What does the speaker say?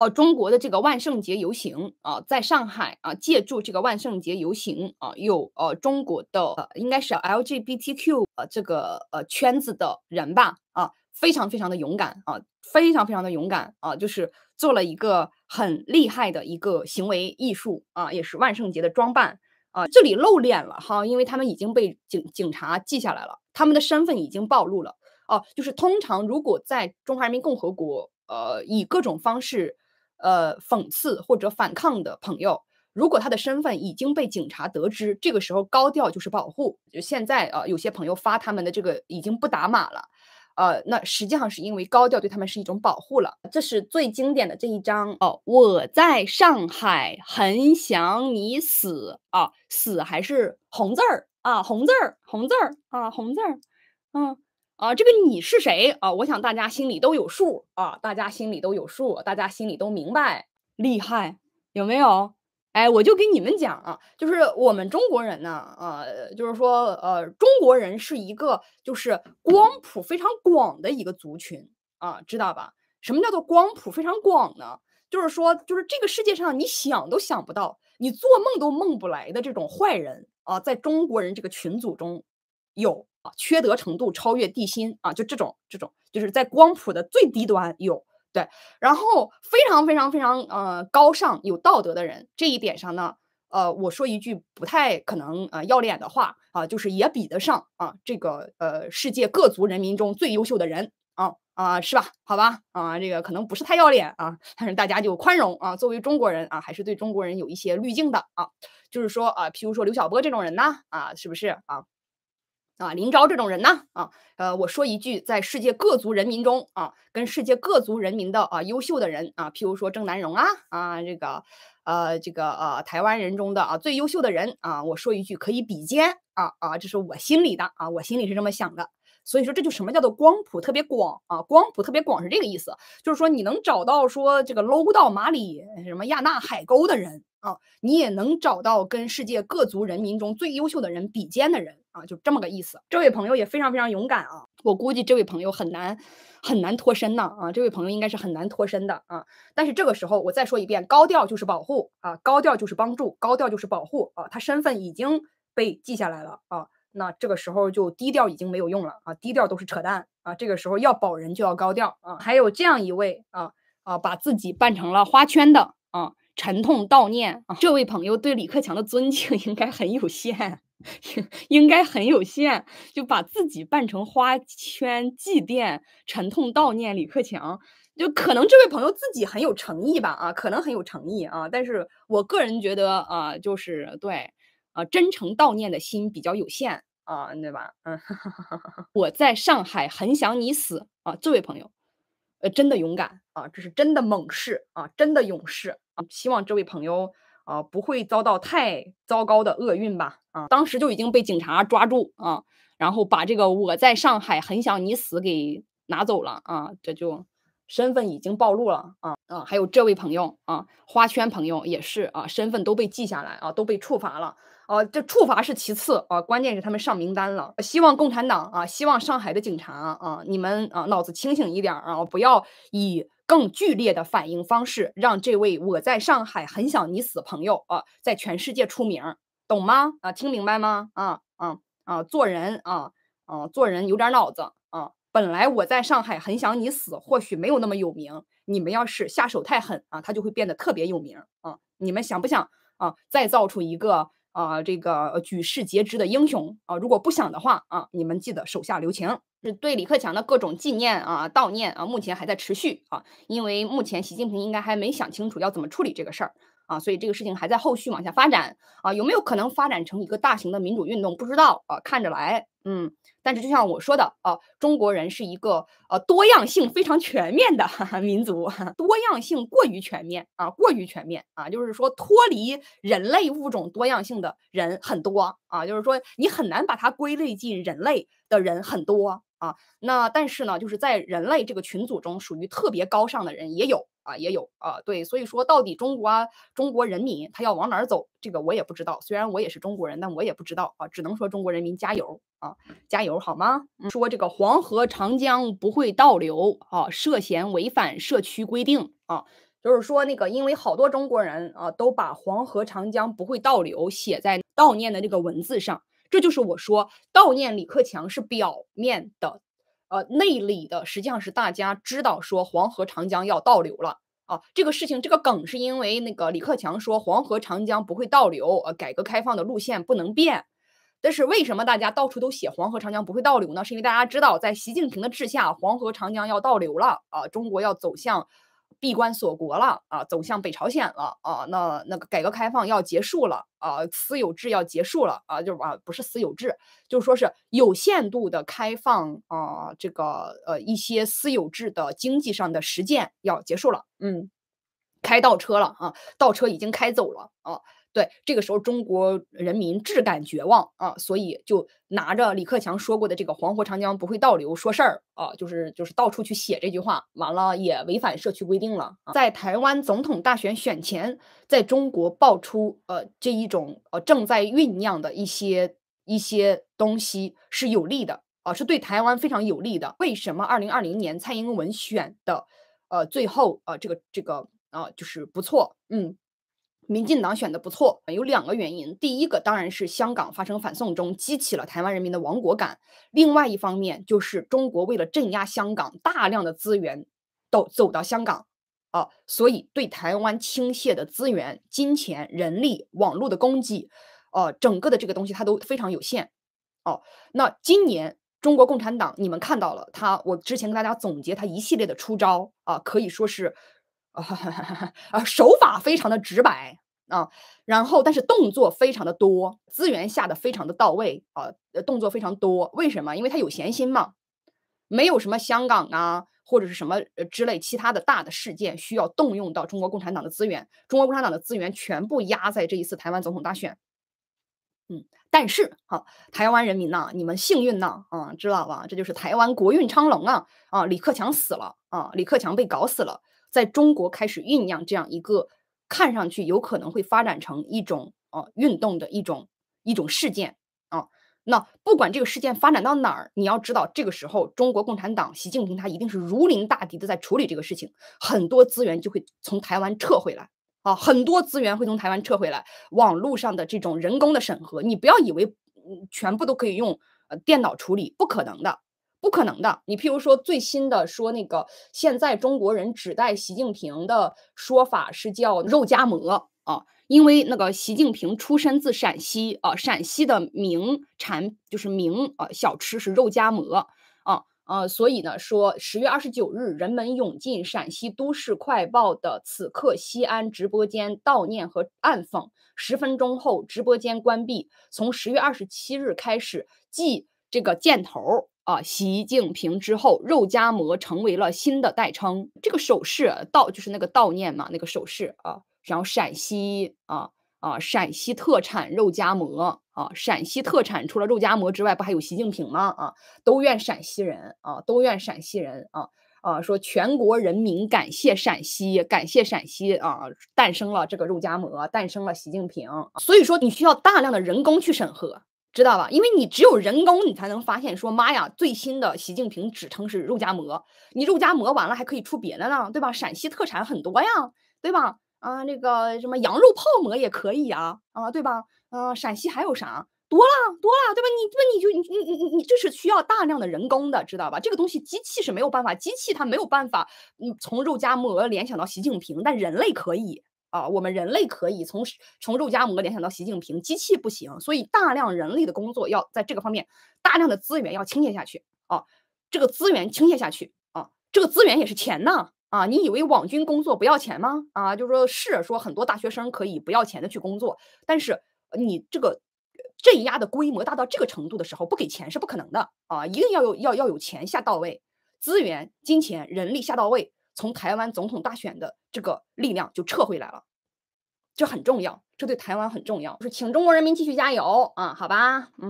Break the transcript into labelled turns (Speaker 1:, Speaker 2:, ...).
Speaker 1: 哦，中国的这个万圣节游行啊，在上海啊，借助这个万圣节游行啊，有呃中国的应该是 LGBTQ 呃这个呃圈子的人吧啊，非常非常的勇敢啊，非常非常的勇敢啊，就是做了一个很厉害的一个行为艺术啊，也是万圣节的装扮啊，这里露脸了哈，因为他们已经被警警察记下来了，他们的身份已经暴露了哦，就是通常如果在中华人民共和国呃以各种方式。呃，讽刺或者反抗的朋友，如果他的身份已经被警察得知，这个时候高调就是保护。就现在，呃，有些朋友发他们的这个已经不打码了，呃，那实际上是因为高调对他们是一种保护了。这是最经典的这一张哦，我在上海很想你死啊，死还是红字儿啊，红字儿，红字儿啊，红字儿，嗯。啊，这个你是谁啊？我想大家心里都有数啊，大家心里都有数，大家心里都明白，厉害有没有？哎，我就给你们讲啊，就是我们中国人呢，呃，就是说，呃，中国人是一个就是光谱非常广的一个族群啊，知道吧？什么叫做光谱非常广呢？就是说，就是这个世界上你想都想不到，你做梦都梦不来的这种坏人啊，在中国人这个群组中。有啊，缺德程度超越地心啊，就这种这种，就是在光谱的最低端有对，然后非常非常非常呃高尚有道德的人，这一点上呢，呃，我说一句不太可能啊要脸的话啊，就是也比得上啊这个呃世界各族人民中最优秀的人啊啊是吧？好吧啊，这个可能不是太要脸啊，但是大家就宽容啊，作为中国人啊，还是对中国人有一些滤镜的啊，就是说啊，譬如说刘晓波这种人呢啊，是不是啊？啊，林昭这种人呢？啊，呃，我说一句，在世界各族人民中啊，跟世界各族人民的啊优秀的人啊，譬如说郑南荣啊啊，这个呃这个呃台湾人中的啊最优秀的人啊，我说一句可以比肩啊啊，这是我心里的啊，我心里是这么想的。所以说这就什么叫做光谱特别广啊？光谱特别广是这个意思，就是说你能找到说这个搂到马里什么亚纳海沟的人啊，你也能找到跟世界各族人民中最优秀的人比肩的人。啊，就这么个意思。这位朋友也非常非常勇敢啊，我估计这位朋友很难很难脱身呢啊，这位朋友应该是很难脱身的啊。但是这个时候我再说一遍，高调就是保护啊，高调就是帮助，高调就是保护啊。他身份已经被记下来了啊，那这个时候就低调已经没有用了啊，低调都是扯淡啊。这个时候要保人就要高调啊。还有这样一位啊啊，把自己扮成了花圈的啊，沉痛悼念。这位朋友对李克强的尊敬应该很有限。应该很有限，就把自己扮成花圈祭奠、沉痛悼念李克强，就可能这位朋友自己很有诚意吧？啊，可能很有诚意啊。但是我个人觉得啊，就是对啊，真诚悼念的心比较有限啊，对吧？嗯，我在上海很想你死啊，这位朋友，呃，真的勇敢啊，这是真的猛士啊，真的勇士啊，希望这位朋友。啊，不会遭到太糟糕的厄运吧？啊，当时就已经被警察抓住啊，然后把这个我在上海很想你死给拿走了啊，这就身份已经暴露了啊啊，还有这位朋友啊，花圈朋友也是啊，身份都被记下来啊，都被处罚了。哦，这处罚是其次啊，关键是他们上名单了。希望共产党啊，希望上海的警察啊，你们啊脑子清醒一点啊，不要以。更剧烈的反应方式，让这位我在上海很想你死朋友啊，在全世界出名，懂吗？啊，听明白吗？啊啊啊！做人啊，啊，做人有点脑子啊。本来我在上海很想你死，或许没有那么有名。你们要是下手太狠啊，他就会变得特别有名啊。你们想不想啊，再造出一个啊这个举世皆知的英雄啊？如果不想的话啊，你们记得手下留情。是对李克强的各种纪念啊、悼念啊，目前还在持续啊，因为目前习近平应该还没想清楚要怎么处理这个事儿啊，所以这个事情还在后续往下发展啊，有没有可能发展成一个大型的民主运动？不知道啊，看着来。嗯，但是就像我说的啊，中国人是一个呃多样性非常全面的哈哈 民族，多样性过于全面啊，过于全面啊，就是说脱离人类物种多样性的人很多啊，就是说你很难把它归类进人类的人很多。啊，那但是呢，就是在人类这个群组中，属于特别高尚的人也有啊，也有啊，对，所以说到底中国中国人民他要往哪儿走，这个我也不知道，虽然我也是中国人，但我也不知道啊，只能说中国人民加油啊，加油好吗？说这个黄河长江不会倒流啊，涉嫌违反社区规定啊，就是说那个，因为好多中国人啊都把黄河长江不会倒流写在悼念的这个文字上。这就是我说悼念李克强是表面的，呃，内里的实际上是大家知道说黄河长江要倒流了啊，这个事情这个梗是因为那个李克强说黄河长江不会倒流，呃，改革开放的路线不能变，但是为什么大家到处都写黄河长江不会倒流呢？是因为大家知道在习近平的治下黄河长江要倒流了啊，中国要走向。闭关锁国了啊，走向北朝鲜了啊，那那个改革开放要结束了啊，私有制要结束了啊，就是啊，不是私有制，就是说是有限度的开放啊，这个呃一些私有制的经济上的实践要结束了，嗯，开倒车了啊，倒车已经开走了啊。对，这个时候中国人民质感绝望啊，所以就拿着李克强说过的这个黄河长江不会倒流说事儿啊，就是就是到处去写这句话，完了也违反社区规定了。在台湾总统大选选前，在中国爆出呃这一种呃正在酝酿的一些一些东西是有利的啊，是对台湾非常有利的。为什么二零二零年蔡英文选的呃最后呃这个这个啊就是不错，嗯。民进党选的不错，有两个原因。第一个当然是香港发生反送中，激起了台湾人民的亡国感；另外一方面就是中国为了镇压香港，大量的资源都走到香港，啊，所以对台湾倾泻的资源、金钱、人力、网络的供给，呃，整个的这个东西它都非常有限，哦。那今年中国共产党，你们看到了他，我之前跟大家总结他一系列的出招，啊，可以说是。啊，手法非常的直白啊，然后但是动作非常的多，资源下的非常的到位啊，动作非常多。为什么？因为他有闲心嘛，没有什么香港啊或者是什么之类其他的大的事件需要动用到中国共产党的资源，中国共产党的资源全部压在这一次台湾总统大选。嗯，但是好，台湾人民呐，你们幸运呐，啊，知道吧？这就是台湾国运昌隆啊啊，李克强死了。啊，李克强被搞死了，在中国开始酝酿这样一个看上去有可能会发展成一种呃运动的一种一种事件啊。那不管这个事件发展到哪儿，你要知道，这个时候中国共产党、习近平他一定是如临大敌的在处理这个事情，很多资源就会从台湾撤回来啊，很多资源会从台湾撤回来。网络上的这种人工的审核，你不要以为全部都可以用呃电脑处理，不可能的。不可能的。你譬如说最新的说那个现在中国人指代习近平的说法是叫肉夹馍啊，因为那个习近平出身自陕西啊，陕西的名产就是名啊小吃是肉夹馍啊呃，所以呢说十月二十九日，人们涌进陕西都市快报的此刻西安直播间悼念和暗讽。十分钟后直播间关闭。从十月二十七日开始，记这个箭头。啊，习近平之后，肉夹馍成为了新的代称。这个手势悼，就是那个悼念嘛，那个手势啊。然后陕西啊啊，陕西特产肉夹馍啊，陕西特产除了肉夹馍之外，不还有习近平吗？啊，都怨陕西人啊，都怨陕西人啊啊！说全国人民感谢陕西，感谢陕西啊，诞生了这个肉夹馍，诞生了习近平。所以说，你需要大量的人工去审核。知道吧？因为你只有人工，你才能发现说，妈呀，最新的习近平指称是肉夹馍。你肉夹馍完了还可以出别的呢，对吧？陕西特产很多呀，对吧？啊，那个什么羊肉泡馍也可以啊，啊，对吧？嗯，陕西还有啥？多了多了，对吧？你问你就你你你你这是需要大量的人工的，知道吧？这个东西机器是没有办法，机器它没有办法，嗯，从肉夹馍联想到习近平，但人类可以。啊，我们人类可以从从肉夹馍联想到习近平，机器不行，所以大量人力的工作要在这个方面，大量的资源要倾斜下去啊。这个资源倾斜下去啊，这个资源也是钱呐啊。你以为网军工作不要钱吗？啊，就是说，是说很多大学生可以不要钱的去工作，但是你这个镇压的规模大到这个程度的时候，不给钱是不可能的啊。一定要有要要有钱下到位，资源、金钱、人力下到位。从台湾总统大选的这个力量就撤回来了，这很重要，这对台湾很重要。就是请中国人民继续加油啊，好吧，嗯。